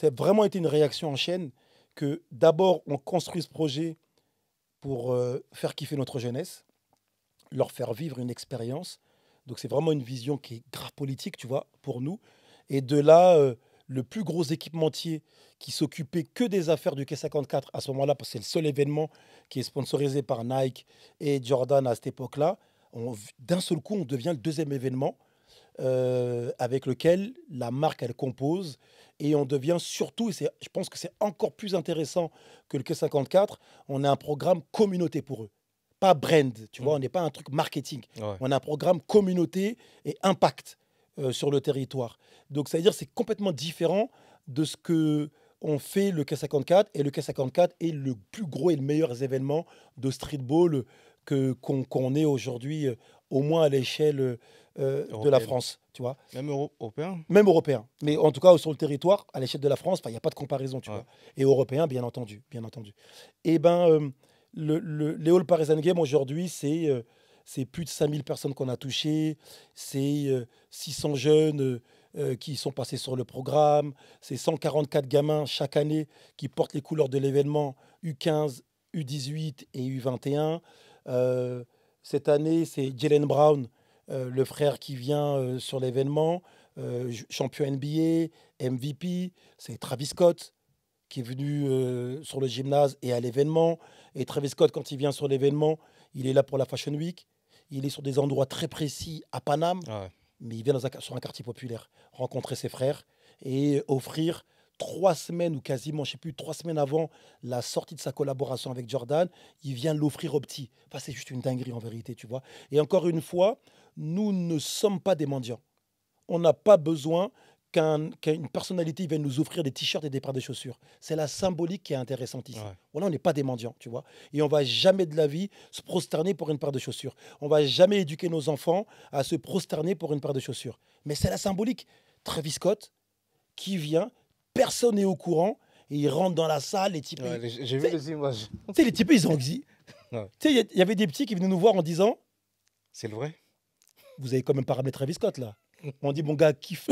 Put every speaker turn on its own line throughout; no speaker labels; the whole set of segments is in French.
c'est vraiment été une réaction en chaîne que d'abord, on construit ce projet pour euh, faire kiffer notre jeunesse, leur faire vivre une expérience. Donc c'est vraiment une vision qui est grave politique, tu vois, pour nous. Et de là, euh, le plus gros équipementier qui s'occupait que des affaires du K54 à ce moment-là, parce que c'est le seul événement qui est sponsorisé par Nike et Jordan à cette époque-là, d'un seul coup, on devient le deuxième événement euh, avec lequel la marque, elle compose. Et on devient surtout, et je pense que c'est encore plus intéressant que le k 54 on a un programme communauté pour eux. Pas brand, tu vois, mm. on n'est pas un truc marketing. On a un programme communauté et impact euh, sur le territoire. Donc, c'est-à-dire c'est complètement différent de ce que on fait le K54 et le K54 est le plus gros et le meilleur événement de streetball que qu'on ait aujourd'hui euh, au moins à l'échelle euh, de la France, tu vois. Même européen Même européen. Mais en tout cas, sur le territoire, à l'échelle de la France, il n'y a pas de comparaison, tu vois. Et européen, bien entendu, bien entendu. Et eh ben, euh, le, le, les All Parisian Game aujourd'hui, c'est euh, c'est plus de 5000 personnes qu'on a touchées, c'est 600 jeunes qui sont passés sur le programme, c'est 144 gamins chaque année qui portent les couleurs de l'événement U15, U18 et U21. Cette année, c'est Jalen Brown, euh, le frère qui vient euh, sur l'événement, euh, champion NBA, MVP. C'est Travis Scott qui est venu sur le gymnase et à l'événement. Et Travis Scott, quand il vient sur l'événement, il est là pour la Fashion Week. Il est sur des endroits très précis à Paname, ah mais il vient dans sur un quartier populaire rencontrer ses frères et offrir trois semaines ou quasiment, je sais plus, trois semaines avant la sortie de sa collaboration avec Jordan, il vient l'offrir au petit. Enfin, c'est juste une dinguerie en vérité, tu vois. Et encore une fois, nous ne sommes pas des mendiants. On n'a pas besoin qu'une personnalité vienne nous offrir des t-shirts et des paires de chaussures. C'est la symbolique qui est intéressante ici. Voilà, on n'est pas des mendiants, tu vois. Et on va jamais de la vie se prosterner pour une paire de chaussures. On va jamais éduquer nos enfants à se prosterner pour une paire de chaussures. Mais c'est la symbolique. Travis Scott, qui vient personne n'est au courant. Et ils rentrent dans la salle, les types. J'ai vu les images. Tu sais, les types, ils ont Tu sais, il y, avait des petits qui venaient nous voir en disant C'est le vrai Vous avez quand même paramétré Travis Scott, là. On dit Mon gars, kiffe.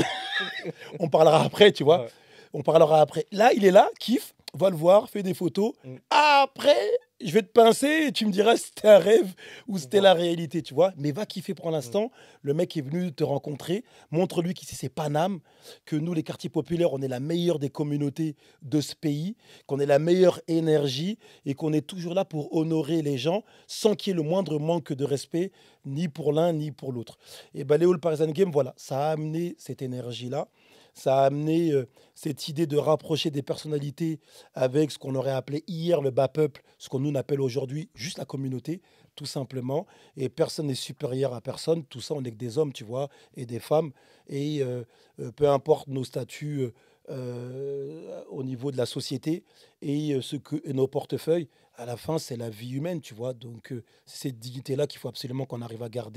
On parlera après, tu vois. On parlera après. Là, il est là, kiffe va le voir, fais des photos. Mm. Après, je vais te pincer et tu me diras si c'était un rêve ou c'était la réalité, tu vois. Mais va kiffer pour l'instant. Mm. Le mec est venu te rencontrer. Montre-lui qu'ici, c'est Paname, que nous, les quartiers populaires, on est la meilleure des communautés de ce pays, qu'on est la meilleure énergie et qu'on est toujours là pour honorer les gens sans qu'il y ait le moindre manque de respect, ni pour l'un, ni pour l'autre. Et bien, Léo, le Parisian Game, voilà, ça a amené cette énergie-là. Ça a amené euh, cette idée de rapprocher des personnalités avec ce qu'on aurait appelé hier le bas peuple, ce qu'on nous appelle aujourd'hui juste la communauté, tout simplement. Et personne n'est supérieur à personne. Tout ça, on n'est que des hommes, tu vois, et des femmes. Et euh, euh, peu importe nos statuts. au niveau de la société et ce que et nos portefeuilles à la fin c'est la vie humaine tu vois donc c'est cette dignité là qu'il faut absolument qu'on arrive à garder